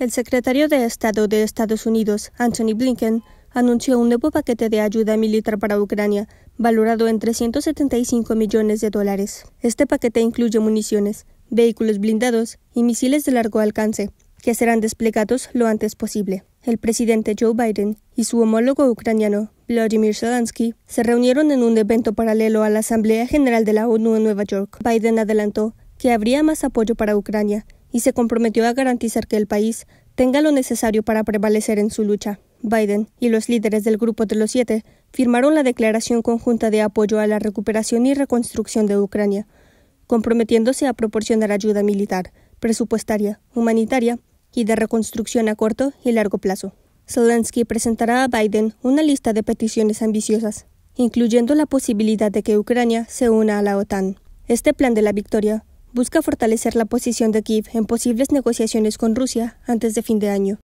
El secretario de Estado de Estados Unidos, Anthony Blinken, anunció un nuevo paquete de ayuda militar para Ucrania, valorado en 375 millones de dólares. Este paquete incluye municiones, vehículos blindados y misiles de largo alcance, que serán desplegados lo antes posible. El presidente Joe Biden y su homólogo ucraniano, Vladimir Zelensky, se reunieron en un evento paralelo a la Asamblea General de la ONU en Nueva York. Biden adelantó que habría más apoyo para Ucrania, y se comprometió a garantizar que el país tenga lo necesario para prevalecer en su lucha. Biden y los líderes del Grupo de los Siete firmaron la Declaración Conjunta de Apoyo a la Recuperación y Reconstrucción de Ucrania, comprometiéndose a proporcionar ayuda militar, presupuestaria, humanitaria y de reconstrucción a corto y largo plazo. Zelensky presentará a Biden una lista de peticiones ambiciosas, incluyendo la posibilidad de que Ucrania se una a la OTAN. Este plan de la victoria busca fortalecer la posición de Kiev en posibles negociaciones con Rusia antes de fin de año.